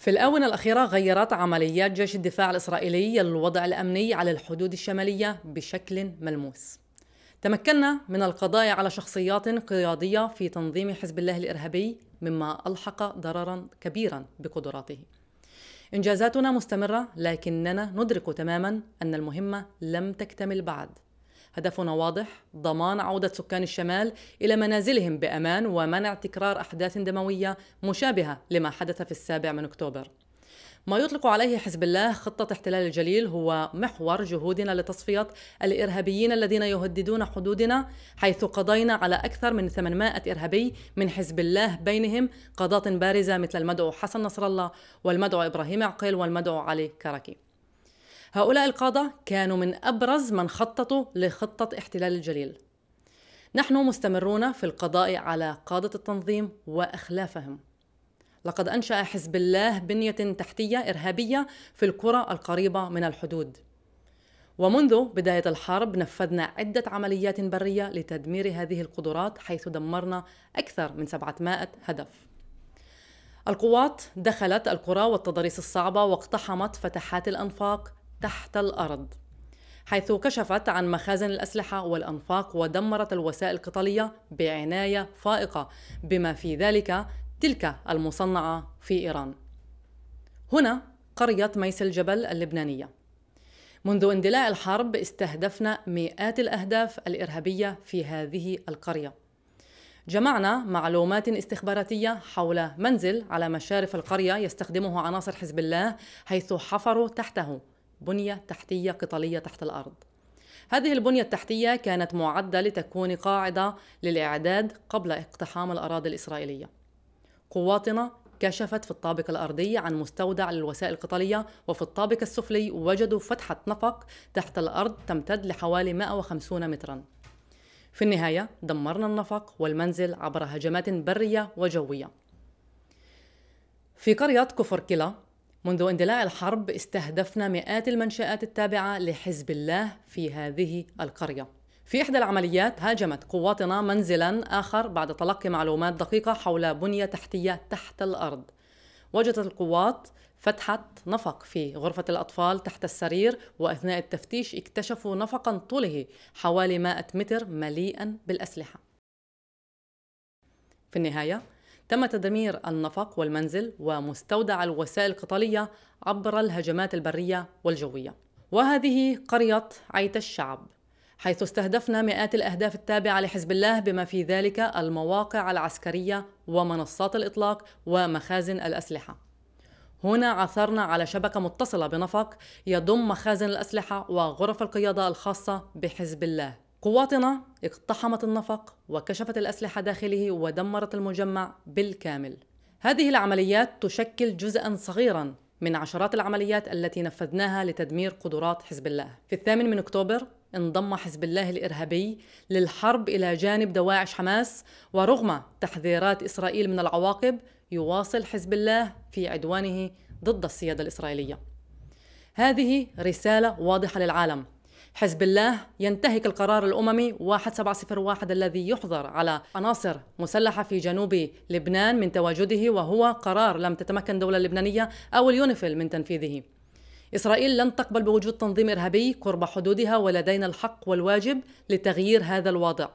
في الآونة الأخيرة غيرت عمليات جيش الدفاع الإسرائيلي الوضع الأمني على الحدود الشمالية بشكل ملموس. تمكنا من القضاء على شخصيات قيادية في تنظيم حزب الله الإرهابي مما ألحق ضررا كبيرا بقدراته. إنجازاتنا مستمرة لكننا ندرك تماما أن المهمة لم تكتمل بعد هدفنا واضح ضمان عودة سكان الشمال إلى منازلهم بأمان ومنع تكرار أحداث دموية مشابهة لما حدث في السابع من أكتوبر ما يطلق عليه حزب الله خطة احتلال الجليل هو محور جهودنا لتصفية الإرهابيين الذين يهددون حدودنا حيث قضينا على أكثر من 800 إرهابي من حزب الله بينهم قضاة بارزة مثل المدعو حسن نصر الله والمدعو إبراهيم عقيل والمدعو علي كركي هؤلاء القادة كانوا من أبرز من خططوا لخطة احتلال الجليل نحن مستمرون في القضاء على قادة التنظيم وأخلافهم لقد أنشأ حزب الله بنية تحتية إرهابية في القرى القريبة من الحدود ومنذ بداية الحرب نفذنا عدة عمليات برية لتدمير هذه القدرات حيث دمرنا أكثر من 700 هدف القوات دخلت القرى والتضاريس الصعبة واقتحمت فتحات الأنفاق تحت الارض حيث كشفت عن مخازن الاسلحه والانفاق ودمرت الوسائل القتاليه بعنايه فائقه بما في ذلك تلك المصنعه في ايران. هنا قريه ميس الجبل اللبنانيه. منذ اندلاع الحرب استهدفنا مئات الاهداف الارهابيه في هذه القريه. جمعنا معلومات استخباراتية حول منزل على مشارف القرية يستخدمه عناصر حزب الله حيث حفروا تحته بنية تحتية قطلية تحت الأرض هذه البنية التحتية كانت معدة لتكون قاعدة للإعداد قبل اقتحام الأراضي الإسرائيلية قواتنا كشفت في الطابق الأرضي عن مستودع للوسائل القتالية وفي الطابق السفلي وجدوا فتحة نفق تحت الأرض تمتد لحوالي 150 متراً في النهاية دمرنا النفق والمنزل عبر هجمات برية وجوية في قرية كفر كلا منذ اندلاع الحرب استهدفنا مئات المنشآت التابعة لحزب الله في هذه القرية. في إحدى العمليات هاجمت قواتنا منزلا آخر بعد تلقي معلومات دقيقة حول بنية تحتية تحت الأرض. وجدت القوات فتحت نفق في غرفة الأطفال تحت السرير وأثناء التفتيش اكتشفوا نفقا طوله حوالي 100 متر مليئا بالأسلحة. في النهاية تم تدمير النفق والمنزل ومستودع الوسائل القتالية عبر الهجمات البرية والجوية وهذه قرية عيت الشعب حيث استهدفنا مئات الأهداف التابعة لحزب الله بما في ذلك المواقع العسكرية ومنصات الإطلاق ومخازن الأسلحة هنا عثرنا على شبكة متصلة بنفق يضم مخازن الأسلحة وغرف القيادة الخاصة بحزب الله قواتنا اقتحمت النفق وكشفت الأسلحة داخله ودمرت المجمع بالكامل هذه العمليات تشكل جزءا صغيرا من عشرات العمليات التي نفذناها لتدمير قدرات حزب الله في الثامن من أكتوبر انضم حزب الله الارهابي للحرب الى جانب دواعش حماس ورغم تحذيرات اسرائيل من العواقب يواصل حزب الله في عدوانه ضد السياده الاسرائيليه. هذه رساله واضحه للعالم حزب الله ينتهك القرار الأممي 1701 الذي يحظر على عناصر مسلحة في جنوب لبنان من تواجده وهو قرار لم تتمكن دولة لبنانية أو اليونيفيل من تنفيذه إسرائيل لن تقبل بوجود تنظيم إرهابي قرب حدودها ولدينا الحق والواجب لتغيير هذا الوضع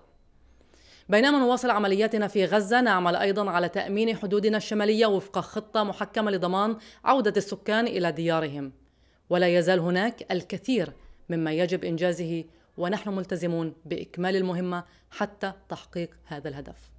بينما نواصل عملياتنا في غزة نعمل أيضا على تأمين حدودنا الشمالية وفق خطة محكمة لضمان عودة السكان إلى ديارهم ولا يزال هناك الكثير مما يجب انجازه ونحن ملتزمون باكمال المهمه حتى تحقيق هذا الهدف